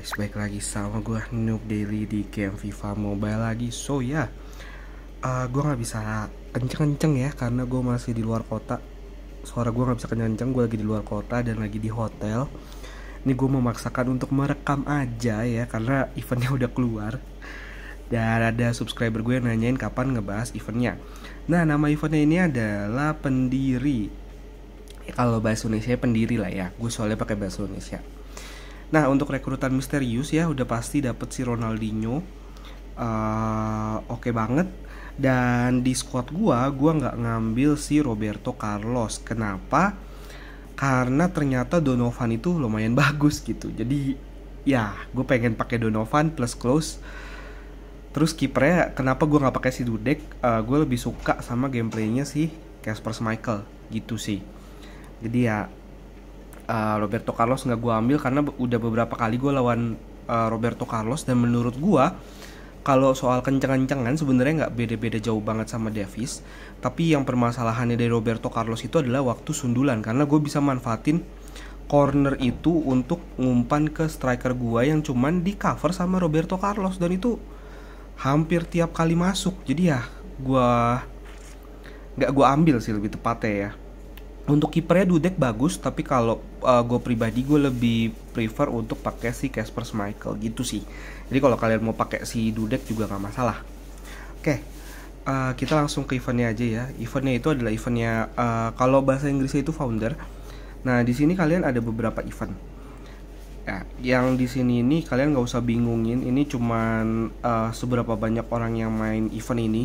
guys, baik lagi sama gue Noob Daily di game FIFA Mobile lagi So ya, yeah, uh, gue gak bisa kenceng-kenceng ya karena gue masih di luar kota Suara gue gak bisa kenceng-kenceng, gue lagi di luar kota dan lagi di hotel Ini gue memaksakan untuk merekam aja ya karena eventnya udah keluar Dan ada subscriber gue yang nanyain kapan ngebahas eventnya Nah nama eventnya ini adalah pendiri ya, kalau bahasa Indonesia pendiri lah ya gue soalnya pakai bahasa Indonesia Nah untuk rekrutan misterius ya udah pasti dapet si Ronaldinho. Uh, Oke okay banget. Dan di squad gue gue nggak ngambil si Roberto Carlos. Kenapa? Karena ternyata Donovan itu lumayan bagus gitu. Jadi ya gue pengen pakai Donovan plus close terus kipernya kenapa gue nggak pakai si Dudek uh, eh, gue lebih suka sama gameplaynya si Casper Michael gitu sih jadi ya Eh, Roberto Carlos nggak gue ambil karena udah beberapa kali gue lawan uh, Roberto Carlos dan menurut gue kalau soal kenceng-kencengan sebenarnya nggak beda-beda jauh banget sama Davis tapi yang permasalahannya dari Roberto Carlos itu adalah waktu sundulan karena gue bisa manfaatin corner itu untuk ngumpan ke striker gue yang cuman di cover sama Roberto Carlos dan itu hampir tiap kali masuk jadi ya gue nggak gue ambil sih lebih tepatnya ya untuk kipernya Dudek bagus tapi kalau uh, eh, gue pribadi gue lebih prefer untuk pakai si Casper Michael gitu sih jadi kalau kalian mau pakai si Dudek juga nggak masalah oke okay. uh, eh, kita langsung ke eventnya aja ya eventnya itu adalah eventnya uh, kalau bahasa Inggrisnya itu founder nah di sini kalian ada beberapa event ya yang di sini ini kalian nggak usah bingungin ini cuman uh, seberapa banyak orang yang main event ini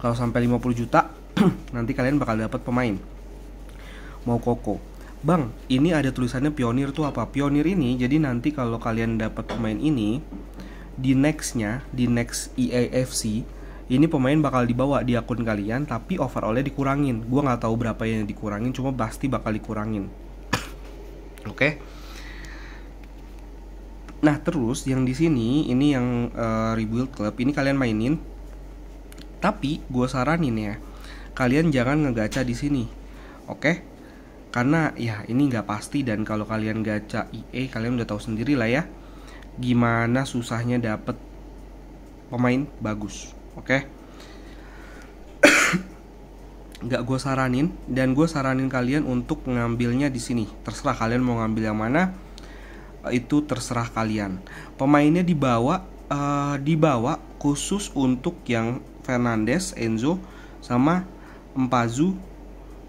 kalau sampai 50 juta nanti kalian bakal dapat pemain mau koko Bang, ini ada tulisannya pionir tuh apa? Pionir ini jadi nanti kalau kalian dapat pemain ini di nextnya, di next EAFC ini pemain bakal dibawa di akun kalian tapi overallnya dikurangin. Gua nggak tahu berapa yang dikurangin, cuma pasti bakal dikurangin. Oke. Okay? Nah terus yang di sini ini yang uh, rebuild club ini kalian mainin. Tapi gue saranin ya, kalian jangan ngegaca di sini. Oke? Okay? karena ya ini nggak pasti dan kalau kalian gacha EA kalian udah tahu sendiri lah ya gimana susahnya dapet pemain bagus oke okay? nggak gue saranin dan gue saranin kalian untuk ngambilnya di sini terserah kalian mau ngambil yang mana itu terserah kalian pemainnya dibawa uh, dibawa khusus untuk yang Fernandes Enzo sama Empazu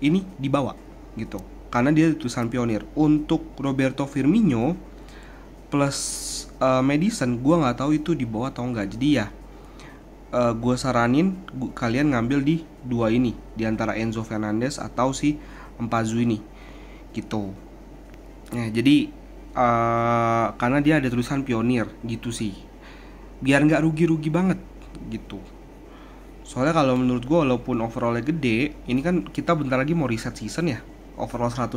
ini dibawa gitu karena dia tulisan pionir untuk Roberto Firmino plus uh, Madison gue nggak tahu itu di bawah atau enggak jadi ya uh, eh, gue saranin gua, kalian ngambil di dua ini di antara Enzo Fernandez atau si Empazu ini gitu nah jadi uh, karena dia ada tulisan pionir gitu sih biar nggak rugi-rugi banget gitu soalnya kalau menurut gue walaupun overallnya gede ini kan kita bentar lagi mau reset season ya overall 118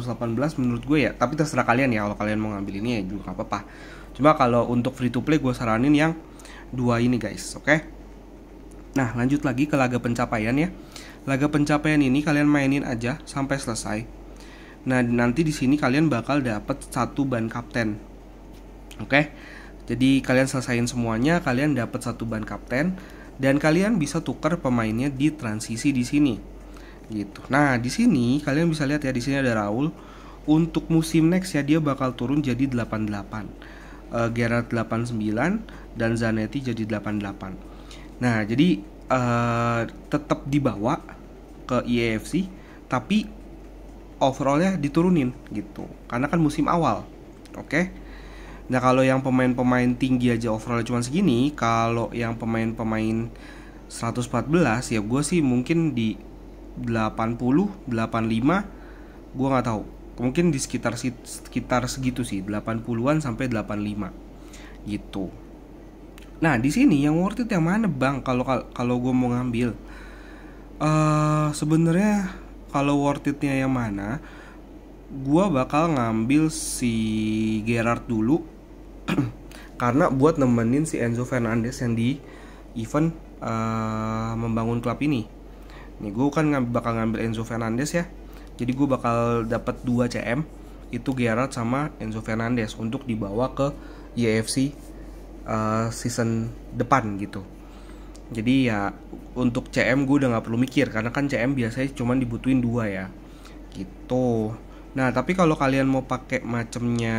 menurut gue ya tapi terserah kalian ya kalau kalian mau ngambil ini ya juga nggak apa-apa cuma kalau untuk free to play gue saranin yang dua ini guys oke okay? nah lanjut lagi ke laga pencapaian ya laga pencapaian ini kalian mainin aja sampai selesai nah nanti di sini kalian bakal dapat satu ban kapten oke okay? jadi kalian selesaiin semuanya kalian dapat satu ban kapten dan kalian bisa tukar pemainnya di transisi di sini gitu. Nah, di sini kalian bisa lihat ya di sini ada Raul. Untuk musim next ya dia bakal turun jadi 88. Uh, eh, Gerard 89 dan Zanetti jadi 88. Nah, jadi uh, tetap dibawa ke IFC e tapi overallnya diturunin gitu. Karena kan musim awal. Oke. Okay? Nah kalau yang pemain-pemain tinggi aja overallnya cuma segini, kalau yang pemain-pemain 114 ya gue sih mungkin di 80 85 gue nggak tahu mungkin di sekitar sekitar segitu sih 80-an sampai 85 gitu nah di sini yang worth it yang mana bang kalau kalau gue mau ngambil uh, sebenarnya kalau worth itnya yang mana gue bakal ngambil si Gerard dulu karena buat nemenin si Enzo Fernandez yang di event uh, membangun klub ini Nih gue kan nggak bakal ngambil Enzo Fernandez ya. Jadi gue bakal dapat 2 CM itu Gerard sama Enzo Fernandez untuk dibawa ke YFC uh, eh, season depan gitu. Jadi ya untuk CM gue udah nggak perlu mikir karena kan CM biasanya cuman dibutuhin dua ya. Gitu. Nah tapi kalau kalian mau pakai macamnya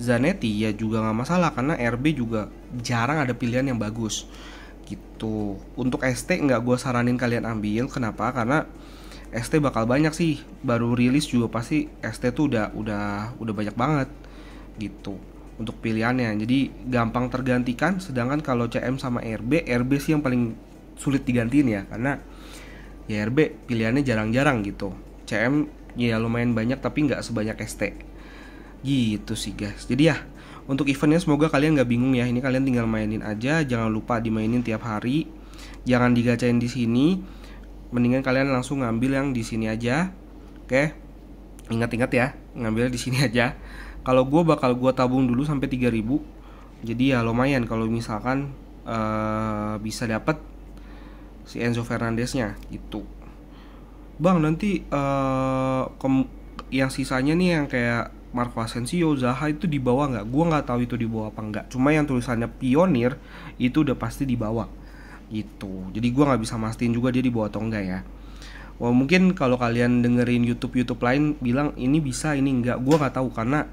Zanetti ya juga nggak masalah karena RB juga jarang ada pilihan yang bagus gitu untuk ST nggak gue saranin kalian ambil kenapa karena ST bakal banyak sih baru rilis juga pasti ST tuh udah udah udah banyak banget gitu untuk pilihannya jadi gampang tergantikan sedangkan kalau CM sama RB RB sih yang paling sulit digantiin ya karena ya RB pilihannya jarang-jarang gitu CM ya lumayan banyak tapi nggak sebanyak ST gitu sih guys jadi ya untuk eventnya semoga kalian nggak bingung ya. Ini kalian tinggal mainin aja. Jangan lupa dimainin tiap hari. Jangan digacain di sini. Mendingan kalian langsung ngambil yang di sini aja. Oke. Ingat-ingat ya, ngambil di sini aja. Kalau gue bakal gue tabung dulu sampai 3000 Jadi ya lumayan kalau misalkan uh, bisa dapat si Enzo Fernandeznya gitu. Bang nanti uh, yang sisanya nih yang kayak Marco Asensio, Zaha itu dibawa nggak? Gue nggak tahu itu dibawa apa nggak. Cuma yang tulisannya pionir itu udah pasti dibawa gitu. Jadi gue nggak bisa mastiin juga dia dibawa atau enggak ya. Wah oh, mungkin kalau kalian dengerin YouTube YouTube lain bilang ini bisa ini nggak? gue nggak tahu karena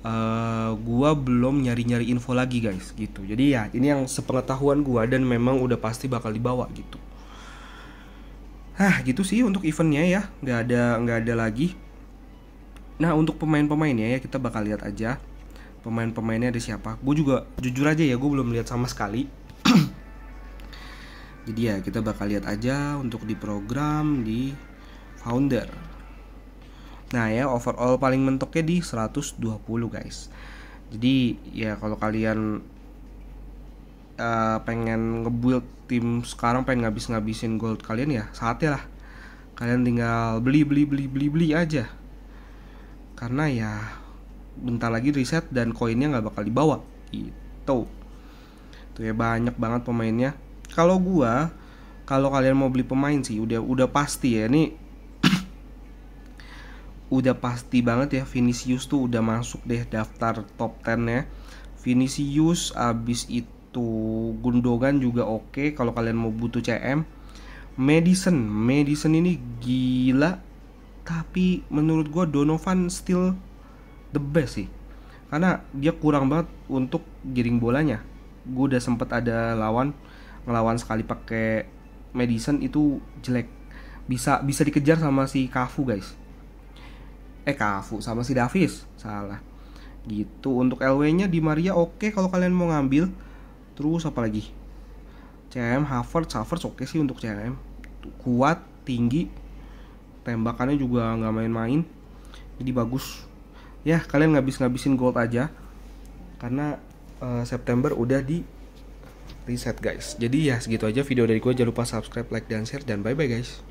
uh, eh, gue belum nyari-nyari info lagi guys gitu. Jadi ya ini yang sepengetahuan gue dan memang udah pasti bakal dibawa gitu. Hah gitu sih untuk eventnya ya, nggak ada nggak ada lagi Nah untuk pemain-pemainnya ya kita bakal lihat aja pemain-pemainnya ada siapa. Gue juga jujur aja ya gue belum lihat sama sekali. Jadi ya kita bakal lihat aja untuk di program di founder. Nah ya overall paling mentoknya di 120 guys. Jadi ya kalau kalian uh, pengen ngebuild tim sekarang pengen ngabis-ngabisin gold kalian ya saatnya lah. Kalian tinggal beli beli beli beli beli aja karena ya bentar lagi riset dan koinnya nggak bakal dibawa gitu tuh ya banyak banget pemainnya kalau gua kalau kalian mau beli pemain sih udah udah pasti ya ini udah pasti banget ya Vinicius tuh udah masuk deh daftar top 10 ya Vinicius abis itu Gundogan juga oke okay, kalau kalian mau butuh CM Madison Madison ini gila tapi menurut gue Donovan still the best sih karena dia kurang banget untuk giring bolanya gue udah sempet ada lawan ngelawan sekali pakai medicine itu jelek bisa bisa dikejar sama si Kafu guys eh Kafu sama si Davis salah gitu untuk LW nya di Maria oke okay kalau kalian mau ngambil terus apa lagi CM Harvard Harvard oke okay sih untuk CM kuat tinggi tembakannya juga nggak main-main jadi bagus ya kalian ngabis-ngabisin gold aja karena uh, September udah di reset guys jadi ya segitu aja video dari gue jangan lupa subscribe like dan share dan bye bye guys